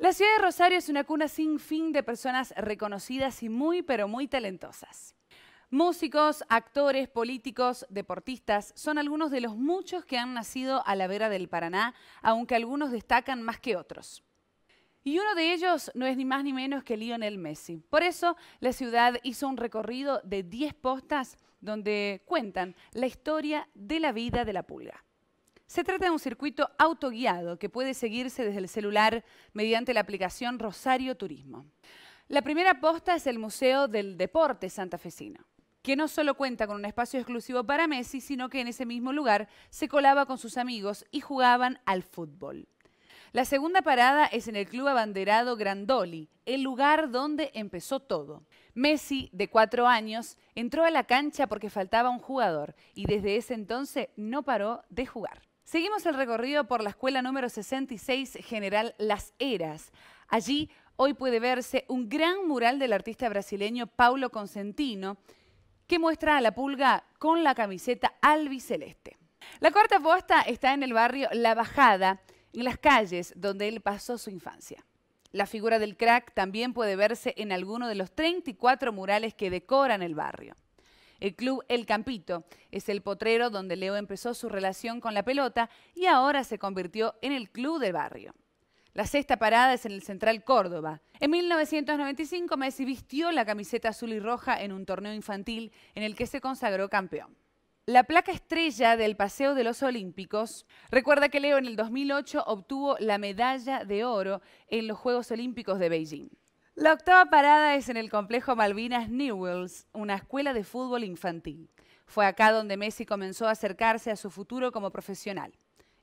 La ciudad de Rosario es una cuna sin fin de personas reconocidas y muy, pero muy talentosas. Músicos, actores, políticos, deportistas son algunos de los muchos que han nacido a la vera del Paraná, aunque algunos destacan más que otros. Y uno de ellos no es ni más ni menos que Lionel Messi. Por eso la ciudad hizo un recorrido de 10 postas donde cuentan la historia de la vida de la pulga. Se trata de un circuito autoguiado que puede seguirse desde el celular mediante la aplicación Rosario Turismo. La primera posta es el Museo del Deporte Santafesino, que no solo cuenta con un espacio exclusivo para Messi, sino que en ese mismo lugar se colaba con sus amigos y jugaban al fútbol. La segunda parada es en el Club Abanderado Grandoli, el lugar donde empezó todo. Messi, de cuatro años, entró a la cancha porque faltaba un jugador y desde ese entonces no paró de jugar. Seguimos el recorrido por la escuela número 66 General Las Heras. Allí hoy puede verse un gran mural del artista brasileño Paulo Consentino que muestra a la pulga con la camiseta albiceleste. La cuarta posta está en el barrio La Bajada, en las calles donde él pasó su infancia. La figura del crack también puede verse en alguno de los 34 murales que decoran el barrio. El club El Campito es el potrero donde Leo empezó su relación con la pelota y ahora se convirtió en el club de barrio. La sexta parada es en el Central Córdoba. En 1995 Messi vistió la camiseta azul y roja en un torneo infantil en el que se consagró campeón. La placa estrella del Paseo de los Olímpicos recuerda que Leo en el 2008 obtuvo la medalla de oro en los Juegos Olímpicos de Beijing. La octava parada es en el complejo Malvinas Newells, una escuela de fútbol infantil. Fue acá donde Messi comenzó a acercarse a su futuro como profesional.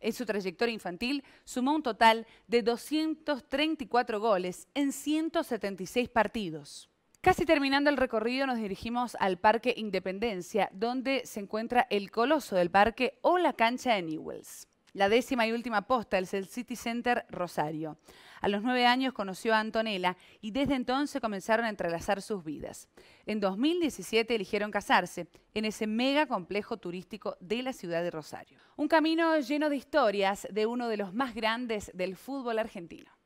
En su trayectoria infantil sumó un total de 234 goles en 176 partidos. Casi terminando el recorrido nos dirigimos al Parque Independencia, donde se encuentra el coloso del parque o la cancha de Newells la décima y última posta, el City Center Rosario. A los nueve años conoció a Antonella y desde entonces comenzaron a entrelazar sus vidas. En 2017 eligieron casarse en ese mega complejo turístico de la ciudad de Rosario. Un camino lleno de historias de uno de los más grandes del fútbol argentino.